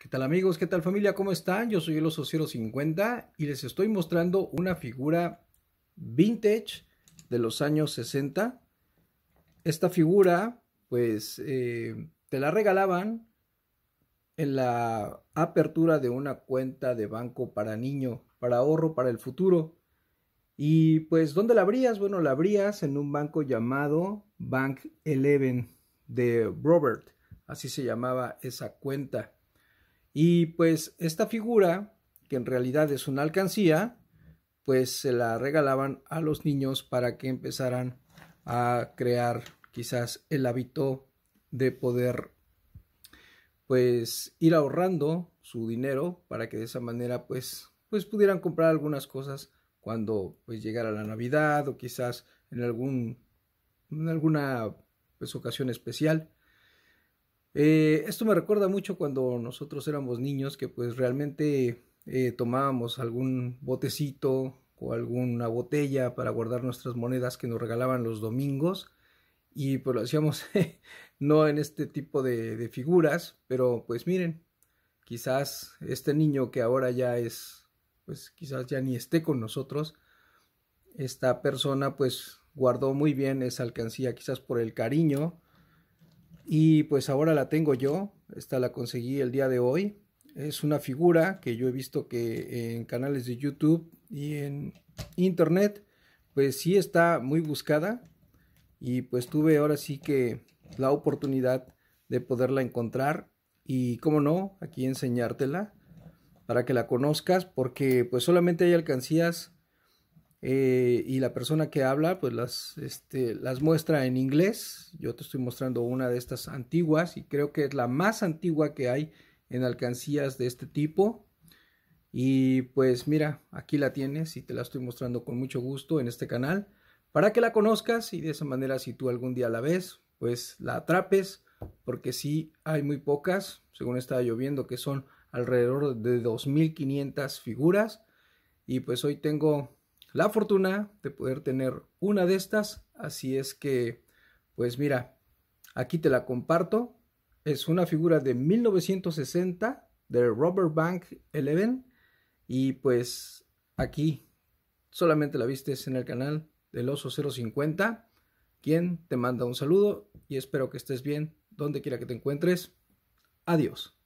¿Qué tal amigos? ¿Qué tal familia? ¿Cómo están? Yo soy el Oso 050 y les estoy mostrando una figura vintage de los años 60. Esta figura, pues, eh, te la regalaban en la apertura de una cuenta de banco para niño, para ahorro, para el futuro. Y pues, ¿dónde la abrías? Bueno, la abrías en un banco llamado Bank Eleven de Robert. Así se llamaba esa cuenta. Y pues esta figura, que en realidad es una alcancía, pues se la regalaban a los niños para que empezaran a crear quizás el hábito de poder pues ir ahorrando su dinero para que de esa manera pues pues pudieran comprar algunas cosas cuando pues llegara la Navidad o quizás en algún en alguna pues, ocasión especial eh, esto me recuerda mucho cuando nosotros éramos niños que pues realmente eh, tomábamos algún botecito o alguna botella para guardar nuestras monedas que nos regalaban los domingos y pues lo hacíamos no en este tipo de figuras, pero pues miren, quizás este niño que ahora ya es, pues quizás ya ni esté con nosotros, esta persona pues guardó muy bien esa alcancía, quizás por el cariño y pues ahora la tengo yo, esta la conseguí el día de hoy. Es una figura que yo he visto que en canales de YouTube y en internet, pues sí está muy buscada. Y pues tuve ahora sí que la oportunidad de poderla encontrar y, como no, aquí enseñártela para que la conozcas porque pues solamente hay alcancías eh, y la persona que habla pues las, este, las muestra en inglés. Yo te estoy mostrando una de estas antiguas y creo que es la más antigua que hay en alcancías de este tipo. Y pues mira, aquí la tienes y te la estoy mostrando con mucho gusto en este canal para que la conozcas y de esa manera si tú algún día la ves, pues la atrapes porque si hay muy pocas, según estaba lloviendo, que son alrededor de 2.500 figuras. Y pues hoy tengo la fortuna de poder tener una de estas. Así es que, pues mira, aquí te la comparto. Es una figura de 1960 de Robert Bank 11. Y pues aquí solamente la viste en el canal del Oso 050, quien te manda un saludo y espero que estés bien donde quiera que te encuentres. Adiós.